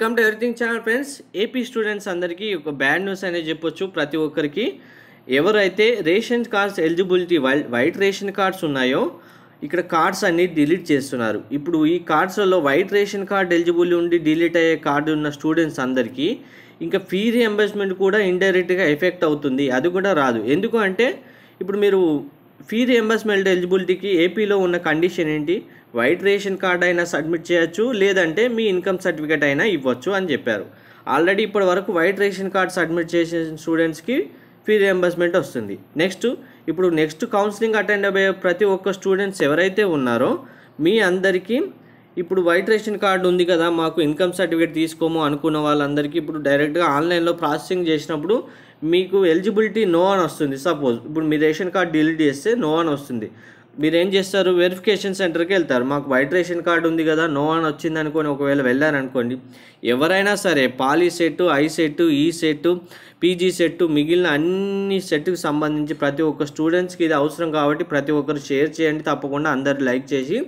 welcome to everything channel friends AP students అందరికీ ఒక bad news అనేది చెప్పొచ్చు ప్రతి ఒక్కరికి ఎవరైతే ration cards eligibility white ration cards ఉన్నాయో ఇక్కడ కార్డ్స్ అన్ని డిలీట్ చేస్తున్నారు ఇప్పుడు ఈ కార్డ్స్లలో వైట్ రేషన్ కార్డ్ ఎలిజిబుల్ ఉండి డిలీట్ అయ్యే కార్డు ఉన్న స్టూడెంట్స్ అందరికీ ఇంకా ఫీ రీఎంబర్స్మెంట్ కూడా ఇండైరెక్ట్గా ఎఫెక్ట్ అవుతుంది అది కూడా రాదు ఎందుకు అంటే ఇప్పుడు మీరు ఫీ రియంబర్స్మెంట్ ఎలిజిబిలిటీకి ఏపీలో ఉన్న కండిషన్ ఏంటి వైట్ రేషన్ కార్డ్ అయినా సబ్మిట్ చేయొచ్చు లేదంటే మీ ఇన్కమ్ సర్టిఫికేట్ అయినా ఇవ్వచ్చు అని చెప్పారు ఆల్రెడీ ఇప్పటి వరకు వైట్ రేషన్ కార్డ్ సబ్మిట్ చేసిన స్టూడెంట్స్కి ఫీ రియంబర్స్మెంట్ వస్తుంది నెక్స్ట్ ఇప్పుడు నెక్స్ట్ కౌన్సిలింగ్ అటెండ్ అయ్యే ప్రతి ఒక్క స్టూడెంట్స్ ఎవరైతే ఉన్నారో మీ అందరికీ ఇప్పుడు వైట్ రేషన్ కార్డు ఉంది కదా మాకు ఇన్కమ్ సర్టిఫికేట్ తీసుకోము అనుకున్న వాళ్ళందరికీ ఇప్పుడు డైరెక్ట్గా ఆన్లైన్లో ప్రాసెసింగ్ చేసినప్పుడు మీకు ఎలిజిబిలిటీ నో అని వస్తుంది సపోజ్ ఇప్పుడు మీ రేషన్ కార్డు డిలీట్ చేస్తే నో అని వస్తుంది మీరు ఏం చేస్తారు వెరిఫికేషన్ సెంటర్కి వెళ్తారు మాకు వైట్ రేషన్ కార్డు ఉంది కదా నో అని వచ్చింది అనుకొని ఒకవేళ వెళ్ళారనుకోండి ఎవరైనా సరే POLYCET ICET ECET PGCET మిగిలిన అన్ని సెట్కి సంబంధించి ప్రతి ఒక్క స్టూడెంట్స్కి ఇది అవసరం కాబట్టి ప్రతి ఒక్కరు షేర్ చేయండి తప్పకుండా అందరు లైక్ చేసి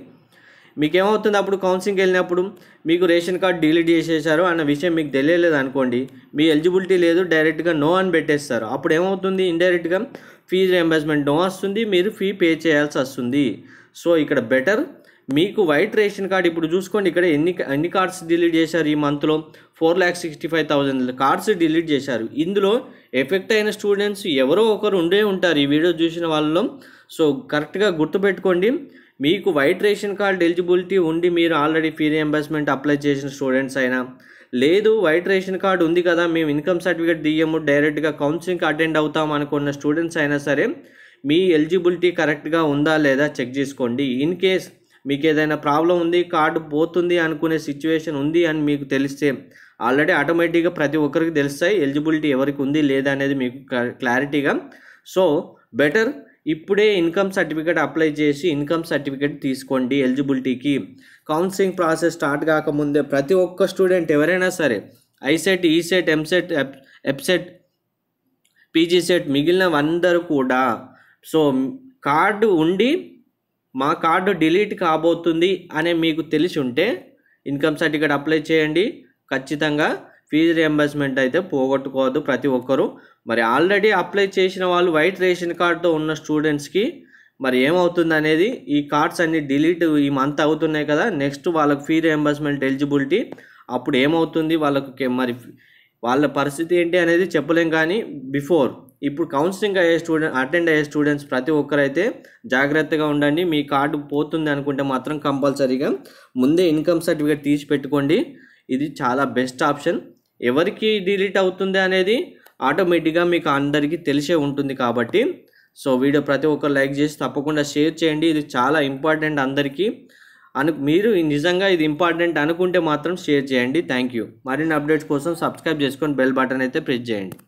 మీకేమవుతుంది అప్పుడు కౌన్సిలింగ్ వెళ్ళినప్పుడు మీకు రేషన్ కార్డు డిలీట్ చేసేసారు అన్న విషయం మీకు తెలియలేదు అనుకోండి మీ ఎలిజిబిలిటీ లేదు డైరెక్ట్గా నో అని పెట్టేస్తారు అప్పుడు ఏమవుతుంది ఇండైరెక్ట్గా ఫీజు రియంబర్స్మెంట్ నో వస్తుంది మీరు ఫీ పే చేయాల్సి వస్తుంది సో ఇక్కడ బెటర్ మీకు వైట్ రేషన్ కార్డు ఇప్పుడు చూసుకోండి ఇక్కడ ఎన్ని ఎన్ని కార్డ్స్ డిలీట్ చేశారు ఈ మంత్లో four lakh sixty five thousand cards delete చేశారు ఇందులో ఎఫెక్ట్ అయిన స్టూడెంట్స్ ఎవరో ఒకరు ఉండే ఉంటారు ఈ వీడియో చూసిన వాళ్ళలో సో కరెక్ట్గా గుర్తుపెట్టుకోండి మీకు వైట్ రేషన్ కార్డ్ ఎలిజిబిలిటీ ఉండి మీరు ఆల్రెడీ ఫీ రియంబర్స్మెంట్ అప్లై చేసిన స్టూడెంట్స్ అయినా లేదు వైట్ రేషన్ కార్డు ఉంది కదా మేము ఇన్కమ్ సర్టిఫికేట్ దియ్యము డైరెక్ట్గా కౌన్సిలింగ్ అటెండ్ అవుతాం అనుకున్న స్టూడెంట్స్ అయినా సరే మీ ఎలిజిబిలిటీ కరెక్ట్గా ఉందా లేదా చెక్ చేసుకోండి ఇన్ కేస్ మీకు ఏదైనా ప్రాబ్లం ఉంది కార్డు పోతుంది అనుకునే సిచ్యువేషన్ ఉంది అని మీకు తెలిస్తే ఆల్రెడీ ఆటోమేటిక్గా ప్రతి ఒక్కరికి తెలుస్తాయి ఎలిజిబిలిటీ ఎవరికి ఉంది లేదా అనేది మీకు క్లారిటీగా సో బెటర్ ఇప్పుడే ఇన్కమ్ సర్టిఫికేట్ అప్లై చేసి ఇన్కమ్ సర్టిఫికేట్ తీసుకోండి ఎలిజిబిలిటీకి కౌన్సిలింగ్ ప్రాసెస్ స్టార్ట్ కాకముందే ప్రతి ఒక్క స్టూడెంట్ ఎవరైనా సరే ICET ECET EAMCET EAPCET PGCET మిగిలిన అందరూ కూడా సో కార్డు ఉండి మా కార్డు డిలీట్ కాబోతుంది అనే మీకు తెలిసి ఉంటే ఇన్కమ్ సర్టిఫికేట్ అప్లై చేయండి ఖచ్చితంగా ఫీజు రియంబర్స్మెంట్ అయితే పోగొట్టుకోవద్దు ప్రతి ఒక్కరూ మరి ఆల్రెడీ అప్లై చేసిన వాళ్ళు వైట్ రేషన్ కార్డుతో ఉన్న స్టూడెంట్స్కి మరి ఏమవుతుంది అనేది ఈ కార్డ్స్ అన్ని డిలీట్ ఈ మంత్ అవుతున్నాయి కదా నెక్స్ట్ వాళ్ళకు ఫీ రియంబర్స్మెంట్ ఎలిజిబిలిటీ అప్పుడు ఏమవుతుంది వాళ్ళకు మరి వాళ్ళ పరిస్థితి ఏంటి అనేది చెప్పలేం కానీ బిఫోర్ ఇప్పుడు కౌన్సిలింగ్ అయ్యే స్టూడెంట్ అటెండ్ అయ్యే స్టూడెంట్స్ ప్రతి ఒక్కరైతే జాగ్రత్తగా ఉండండి మీ కార్డు పోతుంది అనుకుంటే మాత్రం కంపల్సరీగా ముందే ఇన్కమ్ సర్టిఫికేట్ తీసి పెట్టుకోండి ఇది చాలా బెస్ట్ ఆప్షన్ ఎవరికి డిలీట్ అవుతుంది అనేది ఆటోమేటిక్గా మీకు అందరికీ తెలిసే ఉంటుంది కాబట్టి సో వీడియో ప్రతి ఒక్కరు లైక్ చేసి తప్పకుండా షేర్ చేయండి ఇది చాలా ఇంపార్టెంట్ అందరికీ అను మీరు నిజంగా ఇది ఇంపార్టెంట్ అనుకుంటే మాత్రం షేర్ చేయండి థ్యాంక్ యూ మరిన్ని అప్డేట్స్ కోసం సబ్స్క్రైబ్ చేసుకొని బెల్ బటన్ అయితే ప్రెస్ చేయండి